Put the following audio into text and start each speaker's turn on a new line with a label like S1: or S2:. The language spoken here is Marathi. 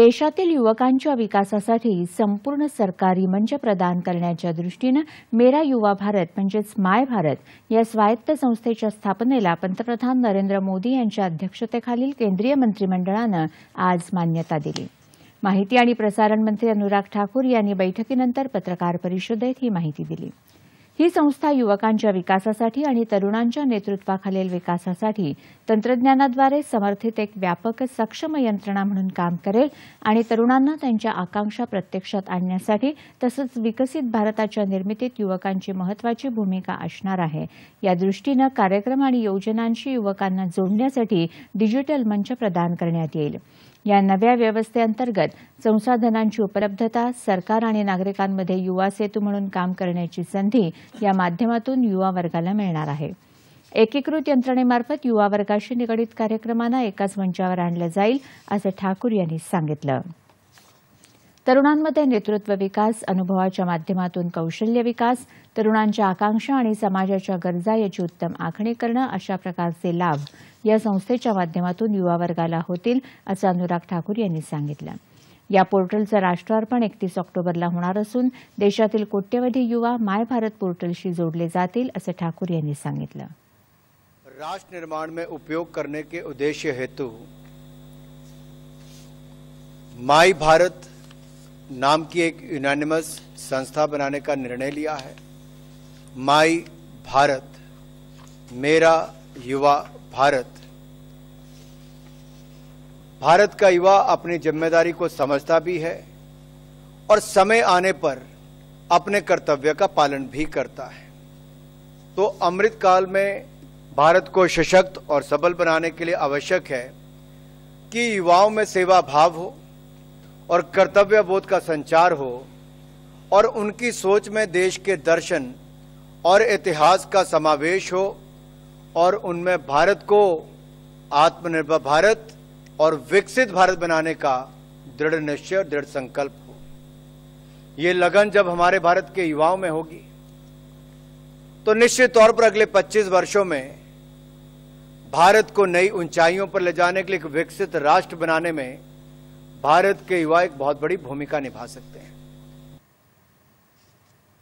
S1: देशातील युवकांच्या विकासासाठी संपूर्ण सरकारी मंच प्रदान करण्याच्या दृष्टीनं मेरा युवा भारत म्हणजेच माय भारत या स्वायत्त संस्थेच्या स्थापनेला पंतप्रधान नरेंद्र मोदी यांच्या अध्यक्षतेखालील केंद्रीय मंत्रिमंडळानं आज मान्यता दिली माहिती आणि प्रसारण मंत्री अनुराग ठाकूर यांनी बैठकीनंतर पत्रकार परिषदेत ही माहिती दिली ही संस्था युवकांच्या विकासासाठी आणि तरुणांच्या नेतृत्वाखालील विकासासाठी तंत्रज्ञानाद्वारे समर्थित एक व्यापक सक्षम यंत्रणा म्हणून काम करेल आणि तरुणांना त्यांच्या आकांक्षा प्रत्यक्षात आणण्यासाठी तसंच विकसित भारताच्या निर्मितीत युवकांची महत्वाची भूमिका असणार आहे या दृष्टीनं कार्यक्रम आणि योजनांशी युवकांना जोडण्यासाठी डिजिटल मंच प्रदान करण्यात येईल या नव्या व्यवस्थेअंतर्गत संसाधनांची उपलब्धता सरकार आणि नागरिकांमध्ये युवा सेतू म्हणून काम करण्याची संधी या माध्यमातून युवा वर्गाला मिळणार आहे एकीकृत यंत्रणेमार्फत युवा वर्गाशी निगडित कार्यक्रमांना एकाच मंचावर आणलं जाईल असं ठाकूर यांनी सांगितलं तरुणांमध्ये नेतृत्व विकास अनुभवाच्या माध्यमातून कौशल्य विकास तरुणांच्या आकांक्षा आणि समाजाच्या गरजा याची उत्तम आखणी करणं अशा प्रकारचे लाभ या संस्थेच्या माध्यमातून युवा वर्गाला होतील असं अनुराग ठाकूर यांनी सांगितलं या पोर्टलचं राष्ट्रार्पण एकतीस ऑक्टोबरला होणार असून देशातील कोट्यवधी युवा माय भारत पोर्टलशी जोडले जातील असं ठाकूर यांनी सांगितलं
S2: राष्ट्र निर्माण में उपयोग करने के उद्देश्य हेतु माई भारत नाम की एक यूनानिमस संस्था बनाने का निर्णय लिया है माई भारत मेरा युवा भारत भारत का युवा अपनी जिम्मेदारी को समझता भी है और समय आने पर अपने कर्तव्य का पालन भी करता है तो अमृत काल में भारत को सशक्त और सबल बनाने के लिए आवश्यक है कि युवाओं में सेवा भाव हो और कर्तव्य बोध का संचार हो और उनकी सोच में देश के दर्शन और इतिहास का समावेश हो और उनमें भारत को आत्मनिर्भर भारत और विकसित भारत बनाने का दृढ़ निश्चय और दृढ़ संकल्प हो ये लगन जब हमारे भारत के युवाओं में होगी तो निश्चित तौर पर अगले 25 वर्षों में भारत को नई ऊंचाइयों पर ले जाने के लिए एक विकसित राष्ट्र बनाने में भारत के युवा एक बहुत बड़ी भूमिका निभा सकते हैं